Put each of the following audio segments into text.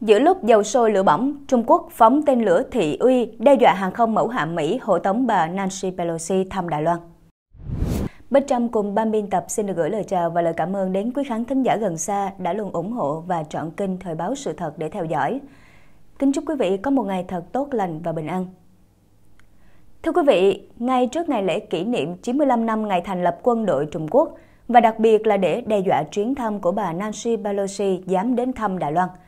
Giữa lúc dầu sôi lửa bỏng, Trung Quốc phóng tên lửa thị uy đe dọa hàng không mẫu hạm Mỹ hộ tống bà Nancy Pelosi thăm Đài Loan. Bích Trâm cùng ban biên tập xin được gửi lời chào và lời cảm ơn đến quý khán thính giả gần xa đã luôn ủng hộ và chọn kênh Thời báo sự thật để theo dõi. Kính chúc quý vị có một ngày thật tốt lành và bình an. Thưa quý vị, ngay trước ngày lễ kỷ niệm 95 năm ngày thành lập quân đội Trung Quốc và đặc biệt là để đe dọa chuyến thăm của bà Nancy Pelosi dám đến thăm Đài Loan –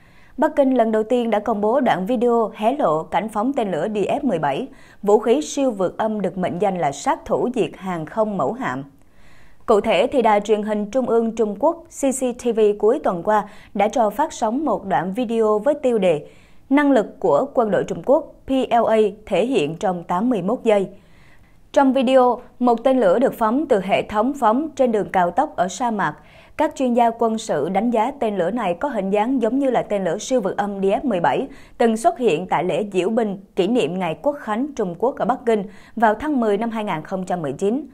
Bắc Kinh lần đầu tiên đã công bố đoạn video hé lộ cảnh phóng tên lửa DF-17, vũ khí siêu vượt âm được mệnh danh là sát thủ diệt hàng không mẫu hạm. Cụ thể thì đài truyền hình Trung ương Trung Quốc CCTV cuối tuần qua đã cho phát sóng một đoạn video với tiêu đề Năng lực của quân đội Trung Quốc PLA thể hiện trong 81 giây – trong video, một tên lửa được phóng từ hệ thống phóng trên đường cao tốc ở sa mạc. Các chuyên gia quân sự đánh giá tên lửa này có hình dáng giống như là tên lửa siêu vượt âm DF-17 từng xuất hiện tại lễ diễu binh kỷ niệm Ngày Quốc Khánh Trung Quốc ở Bắc Kinh vào tháng 10 năm 2019.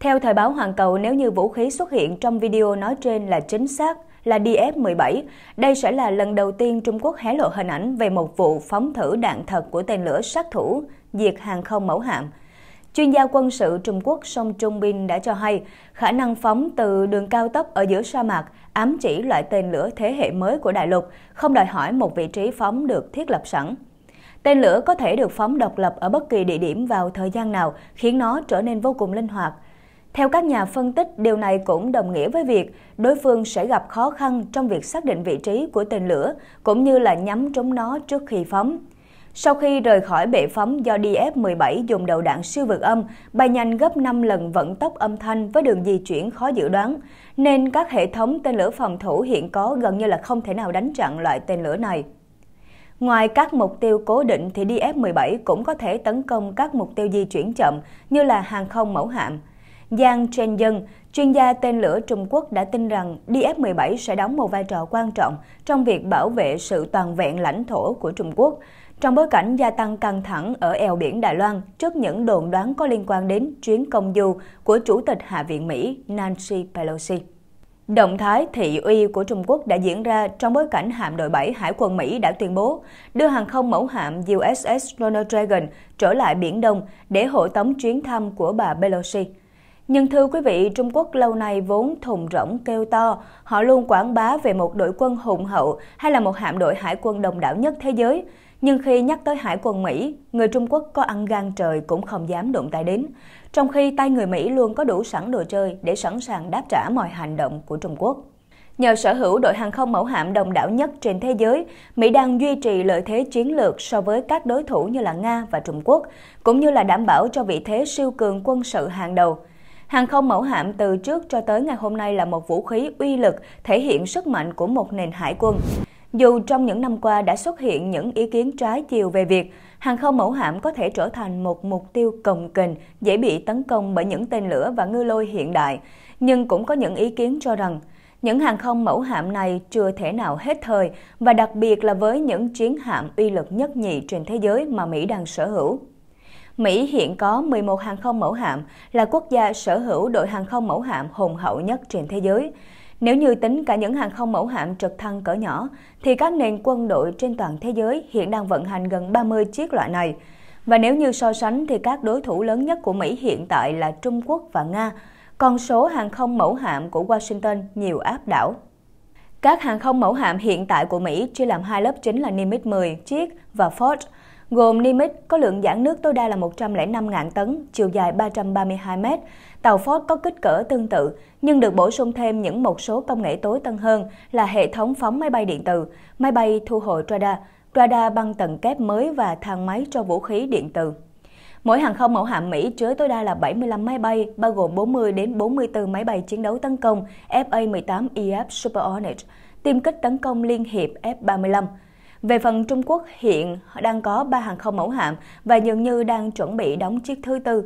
Theo thời báo Hoàn Cầu, nếu như vũ khí xuất hiện trong video nói trên là chính xác, là DF-17. Đây sẽ là lần đầu tiên Trung Quốc hé lộ hình ảnh về một vụ phóng thử đạn thật của tên lửa sát thủ diệt hàng không mẫu hạm. Chuyên gia quân sự Trung Quốc Song Trung Bin đã cho hay khả năng phóng từ đường cao tốc ở giữa sa mạc ám chỉ loại tên lửa thế hệ mới của đại lục, không đòi hỏi một vị trí phóng được thiết lập sẵn. Tên lửa có thể được phóng độc lập ở bất kỳ địa điểm vào thời gian nào, khiến nó trở nên vô cùng linh hoạt. Theo các nhà phân tích, điều này cũng đồng nghĩa với việc đối phương sẽ gặp khó khăn trong việc xác định vị trí của tên lửa, cũng như là nhắm trúng nó trước khi phóng. Sau khi rời khỏi bệ phóng do DF-17 dùng đầu đạn siêu vượt âm, bay nhanh gấp 5 lần vận tốc âm thanh với đường di chuyển khó dự đoán, nên các hệ thống tên lửa phòng thủ hiện có gần như là không thể nào đánh chặn loại tên lửa này. Ngoài các mục tiêu cố định thì DF-17 cũng có thể tấn công các mục tiêu di chuyển chậm như là hàng không mẫu hạm. Giang Chen Dân, chuyên gia tên lửa Trung Quốc đã tin rằng DF-17 sẽ đóng một vai trò quan trọng trong việc bảo vệ sự toàn vẹn lãnh thổ của Trung Quốc trong bối cảnh gia tăng căng thẳng ở eo biển Đài Loan trước những đồn đoán có liên quan đến chuyến công du của Chủ tịch Hạ viện Mỹ Nancy Pelosi. Động thái thị uy của Trung Quốc đã diễn ra trong bối cảnh hạm đội 7 Hải quân Mỹ đã tuyên bố đưa hàng không mẫu hạm USS Ronald Reagan trở lại Biển Đông để hộ tống chuyến thăm của bà Pelosi. Nhưng thưa quý vị, Trung Quốc lâu nay vốn thùng rỗng kêu to, họ luôn quảng bá về một đội quân hùng hậu hay là một hạm đội hải quân đồng đảo nhất thế giới. Nhưng khi nhắc tới hải quân Mỹ, người Trung Quốc có ăn gan trời cũng không dám đụng tay đến, trong khi tay người Mỹ luôn có đủ sẵn đồ chơi để sẵn sàng đáp trả mọi hành động của Trung Quốc. Nhờ sở hữu đội hàng không mẫu hạm đồng đảo nhất trên thế giới, Mỹ đang duy trì lợi thế chiến lược so với các đối thủ như là Nga và Trung Quốc, cũng như là đảm bảo cho vị thế siêu cường quân sự hàng đầu. Hàng không mẫu hạm từ trước cho tới ngày hôm nay là một vũ khí uy lực thể hiện sức mạnh của một nền hải quân dù trong những năm qua đã xuất hiện những ý kiến trái chiều về việc hàng không mẫu hạm có thể trở thành một mục tiêu cồng kềnh, dễ bị tấn công bởi những tên lửa và ngư lôi hiện đại, nhưng cũng có những ý kiến cho rằng những hàng không mẫu hạm này chưa thể nào hết thời và đặc biệt là với những chiến hạm uy lực nhất nhì trên thế giới mà Mỹ đang sở hữu. Mỹ hiện có 11 hàng không mẫu hạm, là quốc gia sở hữu đội hàng không mẫu hạm hùng hậu nhất trên thế giới. Nếu như tính cả những hàng không mẫu hạm trực thăng cỡ nhỏ, thì các nền quân đội trên toàn thế giới hiện đang vận hành gần 30 chiếc loại này. Và nếu như so sánh thì các đối thủ lớn nhất của Mỹ hiện tại là Trung Quốc và Nga, còn số hàng không mẫu hạm của Washington nhiều áp đảo. Các hàng không mẫu hạm hiện tại của Mỹ chia làm hai lớp chính là Nimitz 10 chiếc và Ford gồm Nimitz có lượng giãn nước tối đa là 105.000 tấn, chiều dài 332 m. Tàu Ford có kích cỡ tương tự, nhưng được bổ sung thêm những một số công nghệ tối tân hơn là hệ thống phóng máy bay điện tử, máy bay thu hồi radar, radar băng tầng kép mới và thang máy cho vũ khí điện tử. Mỗi hàng không mẫu hạm Mỹ chứa tối đa là 75 máy bay, bao gồm 40 đến 44 máy bay chiến đấu tấn công FA-18 EF Super Hornet, tiêm kích tấn công liên hiệp F-35. Về phần Trung Quốc hiện đang có 3 hàng không mẫu hạm và dường như đang chuẩn bị đóng chiếc thứ tư.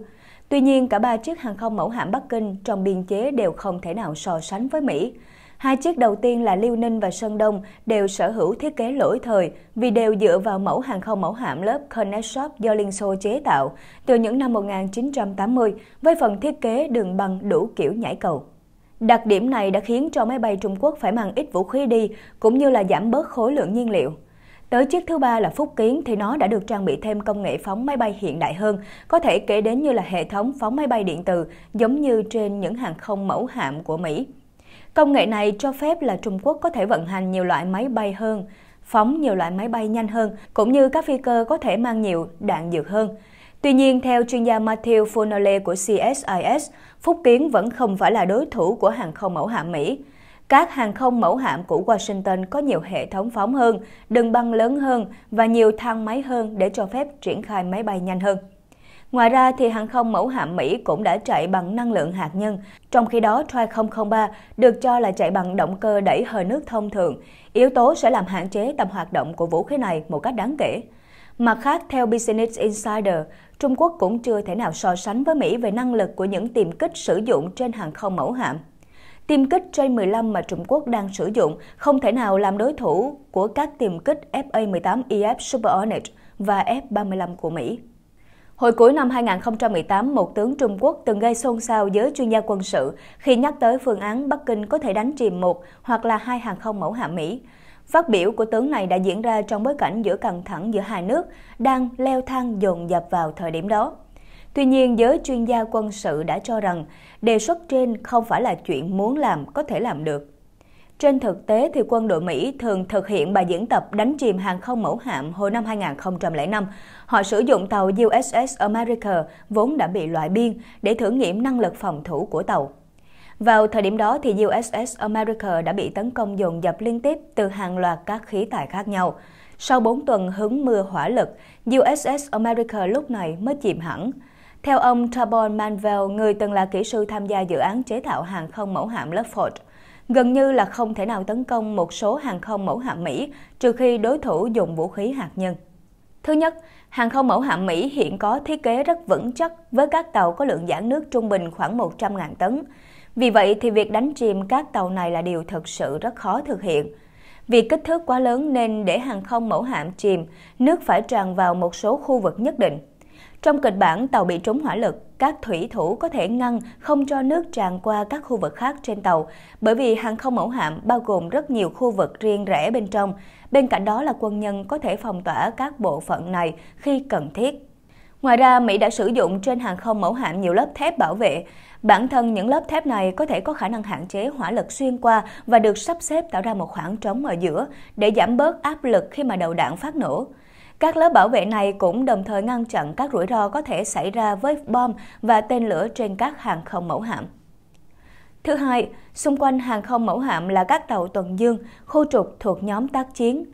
Tuy nhiên, cả ba chiếc hàng không mẫu hạm Bắc Kinh trong biên chế đều không thể nào so sánh với Mỹ. Hai chiếc đầu tiên là Liêu Ninh và Sơn Đông đều sở hữu thiết kế lỗi thời vì đều dựa vào mẫu hàng không mẫu hạm lớp Connectshop do Liên Xô chế tạo từ những năm 1980 với phần thiết kế đường băng đủ kiểu nhảy cầu. Đặc điểm này đã khiến cho máy bay Trung Quốc phải mang ít vũ khí đi cũng như là giảm bớt khối lượng nhiên liệu. Tới chiếc thứ ba là Phúc Kiến thì nó đã được trang bị thêm công nghệ phóng máy bay hiện đại hơn, có thể kể đến như là hệ thống phóng máy bay điện từ, giống như trên những hàng không mẫu hạm của Mỹ. Công nghệ này cho phép là Trung Quốc có thể vận hành nhiều loại máy bay hơn, phóng nhiều loại máy bay nhanh hơn, cũng như các phi cơ có thể mang nhiều đạn dược hơn. Tuy nhiên, theo chuyên gia Matthew Funerle của CSIS, Phúc Kiến vẫn không phải là đối thủ của hàng không mẫu hạm Mỹ. Các hàng không mẫu hạm của Washington có nhiều hệ thống phóng hơn, đường băng lớn hơn và nhiều thang máy hơn để cho phép triển khai máy bay nhanh hơn. Ngoài ra, thì hàng không mẫu hạm Mỹ cũng đã chạy bằng năng lượng hạt nhân, trong khi đó TRI-003 được cho là chạy bằng động cơ đẩy hơi nước thông thường. Yếu tố sẽ làm hạn chế tầm hoạt động của vũ khí này một cách đáng kể. Mặt khác, theo Business Insider, Trung Quốc cũng chưa thể nào so sánh với Mỹ về năng lực của những tiềm kích sử dụng trên hàng không mẫu hạm. Tiêm kích J 15 mà Trung Quốc đang sử dụng không thể nào làm đối thủ của các tiêm kích FA 18 EF Super Hornet và F 35 của Mỹ. Hồi cuối năm 2018, một tướng Trung Quốc từng gây xôn xao giới chuyên gia quân sự khi nhắc tới phương án Bắc Kinh có thể đánh chìm một hoặc là hai hàng không mẫu hạm Mỹ. Phát biểu của tướng này đã diễn ra trong bối cảnh giữa căng thẳng giữa hai nước đang leo thang dồn dập vào thời điểm đó. Tuy nhiên, giới chuyên gia quân sự đã cho rằng đề xuất trên không phải là chuyện muốn làm có thể làm được. Trên thực tế thì quân đội Mỹ thường thực hiện bài diễn tập đánh chìm hàng không mẫu hạm hồi năm 2005. Họ sử dụng tàu USS America vốn đã bị loại biên để thử nghiệm năng lực phòng thủ của tàu. Vào thời điểm đó thì USS America đã bị tấn công dồn dập liên tiếp từ hàng loạt các khí tài khác nhau. Sau 4 tuần hứng mưa hỏa lực, USS America lúc này mới chìm hẳn. Theo ông Tabon Manvel, người từng là kỹ sư tham gia dự án chế tạo hàng không mẫu hạm Luffold, gần như là không thể nào tấn công một số hàng không mẫu hạm Mỹ trừ khi đối thủ dùng vũ khí hạt nhân. Thứ nhất, hàng không mẫu hạm Mỹ hiện có thiết kế rất vững chắc với các tàu có lượng giãn nước trung bình khoảng 100.000 tấn. Vì vậy thì việc đánh chìm các tàu này là điều thật sự rất khó thực hiện. Vì kích thước quá lớn nên để hàng không mẫu hạm chìm, nước phải tràn vào một số khu vực nhất định. Trong kịch bản tàu bị trúng hỏa lực, các thủy thủ có thể ngăn không cho nước tràn qua các khu vực khác trên tàu, bởi vì hàng không mẫu hạm bao gồm rất nhiều khu vực riêng rẽ bên trong. Bên cạnh đó là quân nhân có thể phong tỏa các bộ phận này khi cần thiết. Ngoài ra, Mỹ đã sử dụng trên hàng không mẫu hạm nhiều lớp thép bảo vệ. Bản thân những lớp thép này có thể có khả năng hạn chế hỏa lực xuyên qua và được sắp xếp tạo ra một khoảng trống ở giữa để giảm bớt áp lực khi mà đầu đạn phát nổ. Các lớp bảo vệ này cũng đồng thời ngăn chặn các rủi ro có thể xảy ra với bom và tên lửa trên các hàng không mẫu hạm. Thứ hai, xung quanh hàng không mẫu hạm là các tàu tuần dương, khu trục thuộc nhóm tác chiến.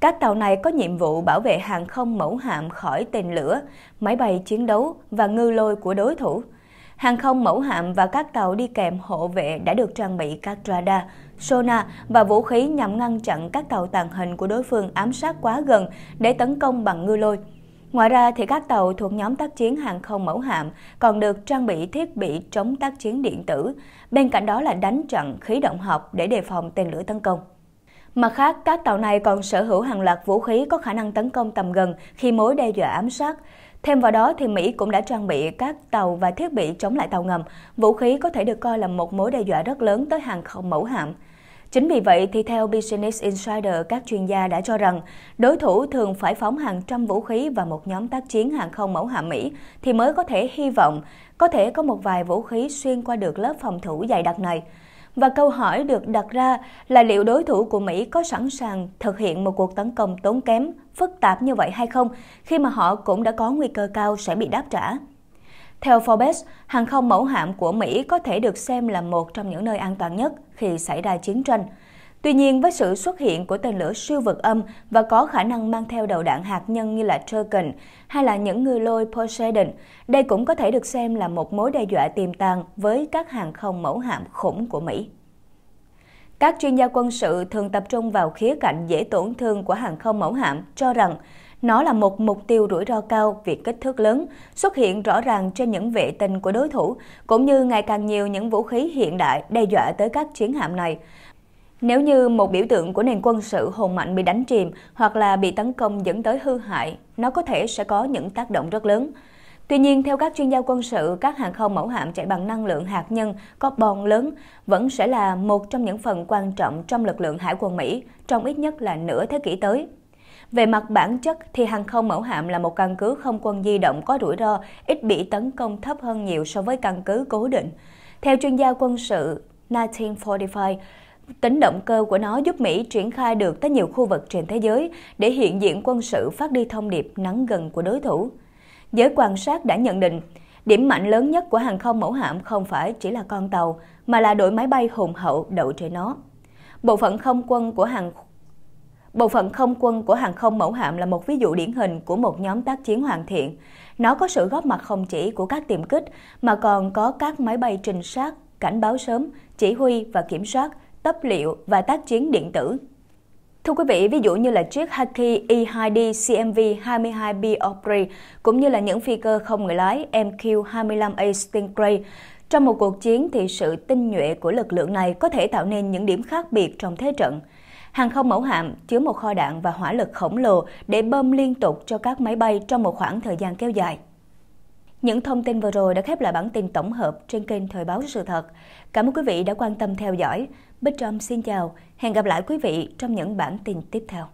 Các tàu này có nhiệm vụ bảo vệ hàng không mẫu hạm khỏi tên lửa, máy bay chiến đấu và ngư lôi của đối thủ hàng không mẫu hạm và các tàu đi kèm hộ vệ đã được trang bị các radar, sonar và vũ khí nhằm ngăn chặn các tàu tàng hình của đối phương ám sát quá gần để tấn công bằng ngư lôi. Ngoài ra thì các tàu thuộc nhóm tác chiến hàng không mẫu hạm còn được trang bị thiết bị chống tác chiến điện tử, bên cạnh đó là đánh chặn khí động học để đề phòng tên lửa tấn công. Mặt khác, các tàu này còn sở hữu hàng loạt vũ khí có khả năng tấn công tầm gần khi mối đe dọa ám sát. Thêm vào đó thì Mỹ cũng đã trang bị các tàu và thiết bị chống lại tàu ngầm. Vũ khí có thể được coi là một mối đe dọa rất lớn tới hàng không mẫu hạm. Chính vì vậy thì theo Business Insider, các chuyên gia đã cho rằng đối thủ thường phải phóng hàng trăm vũ khí và một nhóm tác chiến hàng không mẫu hạm Mỹ thì mới có thể hy vọng có thể có một vài vũ khí xuyên qua được lớp phòng thủ dày đặc này. Và câu hỏi được đặt ra là liệu đối thủ của Mỹ có sẵn sàng thực hiện một cuộc tấn công tốn kém, phức tạp như vậy hay không, khi mà họ cũng đã có nguy cơ cao sẽ bị đáp trả. Theo Forbes, hàng không mẫu hạm của Mỹ có thể được xem là một trong những nơi an toàn nhất khi xảy ra chiến tranh – Tuy nhiên, với sự xuất hiện của tên lửa siêu vật âm và có khả năng mang theo đầu đạn hạt nhân như là Dragon hay là những người lôi Poseidon, đây cũng có thể được xem là một mối đe dọa tiềm tàng với các hàng không mẫu hạm khủng của Mỹ. Các chuyên gia quân sự thường tập trung vào khía cạnh dễ tổn thương của hàng không mẫu hạm cho rằng nó là một mục tiêu rủi ro cao vì kích thước lớn, xuất hiện rõ ràng trên những vệ tinh của đối thủ, cũng như ngày càng nhiều những vũ khí hiện đại đe dọa tới các chiến hạm này. Nếu như một biểu tượng của nền quân sự hùng mạnh bị đánh chìm hoặc là bị tấn công dẫn tới hư hại, nó có thể sẽ có những tác động rất lớn. Tuy nhiên, theo các chuyên gia quân sự, các hàng không mẫu hạm chạy bằng năng lượng hạt nhân có bòn lớn vẫn sẽ là một trong những phần quan trọng trong lực lượng hải quân Mỹ trong ít nhất là nửa thế kỷ tới. Về mặt bản chất thì hàng không mẫu hạm là một căn cứ không quân di động có rủi ro, ít bị tấn công thấp hơn nhiều so với căn cứ cố định. Theo chuyên gia quân sự 1945, Tính động cơ của nó giúp Mỹ triển khai được tới nhiều khu vực trên thế giới để hiện diện quân sự phát đi thông điệp nắng gần của đối thủ. Giới quan sát đã nhận định, điểm mạnh lớn nhất của hàng không mẫu hạm không phải chỉ là con tàu, mà là đội máy bay hùng hậu đậu trên nó. Bộ phận không quân của hàng Bộ phận không quân của hàng không mẫu hạm là một ví dụ điển hình của một nhóm tác chiến hoàn thiện. Nó có sự góp mặt không chỉ của các tiềm kích, mà còn có các máy bay trinh sát, cảnh báo sớm, chỉ huy và kiểm soát – tấp liệu và tác chiến điện tử. Thưa quý vị, ví dụ như là chiếc Haki E2D CMV 22B Opry cũng như là những phi cơ không người lái MQ-25A Stingray. Trong một cuộc chiến thì sự tinh nhuệ của lực lượng này có thể tạo nên những điểm khác biệt trong thế trận. Hàng không mẫu hạm chứa một kho đạn và hỏa lực khổng lồ để bơm liên tục cho các máy bay trong một khoảng thời gian kéo dài. Những thông tin vừa rồi đã khép lại bản tin tổng hợp trên kênh Thời báo sự thật. Cảm ơn quý vị đã quan tâm theo dõi. Bích Trâm xin chào, hẹn gặp lại quý vị trong những bản tin tiếp theo.